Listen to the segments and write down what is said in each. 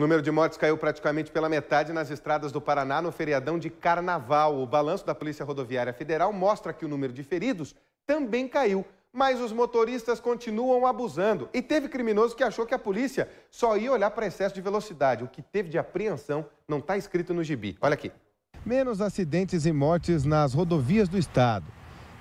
O número de mortes caiu praticamente pela metade nas estradas do Paraná no feriadão de carnaval. O balanço da Polícia Rodoviária Federal mostra que o número de feridos também caiu, mas os motoristas continuam abusando. E teve criminoso que achou que a polícia só ia olhar para excesso de velocidade. O que teve de apreensão não está escrito no gibi. Olha aqui. Menos acidentes e mortes nas rodovias do estado.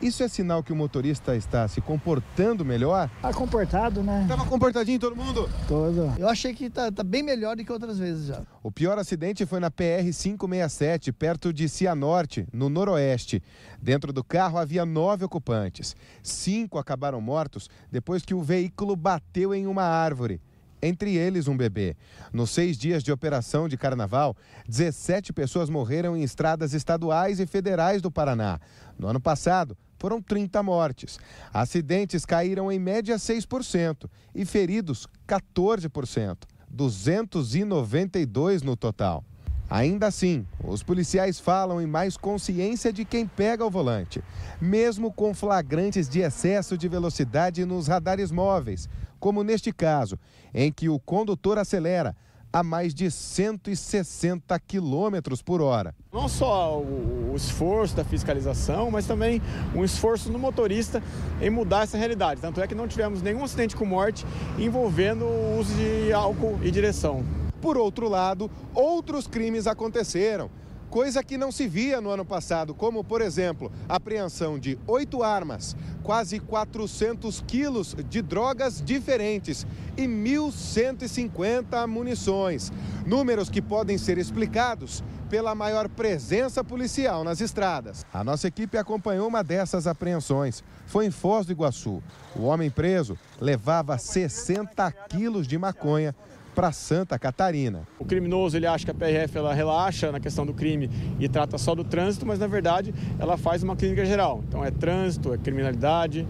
Isso é sinal que o motorista está se comportando melhor? Tá comportado, né? Tava comportadinho todo mundo? Todo. Eu achei que tá, tá bem melhor do que outras vezes já. O pior acidente foi na PR-567, perto de Cianorte, no Noroeste. Dentro do carro havia nove ocupantes. Cinco acabaram mortos depois que o veículo bateu em uma árvore entre eles um bebê. Nos seis dias de operação de carnaval, 17 pessoas morreram em estradas estaduais e federais do Paraná. No ano passado, foram 30 mortes. Acidentes caíram em média 6% e feridos 14%, 292 no total. Ainda assim, os policiais falam em mais consciência de quem pega o volante, mesmo com flagrantes de excesso de velocidade nos radares móveis, como neste caso, em que o condutor acelera a mais de 160 quilômetros por hora. Não só o, o, esforço da fiscalização, mas também um esforço no motorista em mudar essa realidade. Tanto é que não tivemos nenhum acidente com morte envolvendo o uso de álcool e direção. Por outro lado, outros crimes aconteceram coisa que não se via no ano passado, como, por exemplo, apreensão de oito armas, quase 400 quilos de drogas diferentes e 1.150 munições. Números que podem ser explicados pela maior presença policial nas estradas. A nossa equipe acompanhou uma dessas apreensões. Foi em Foz do Iguaçu. O homem preso levava 60 quilos de maconha para Santa Catarina. O criminoso ele acha que a PRF ela relaxa na questão do crime e trata só do trânsito, mas na verdade ela faz uma clínica geral. Então é trânsito, é criminalidade.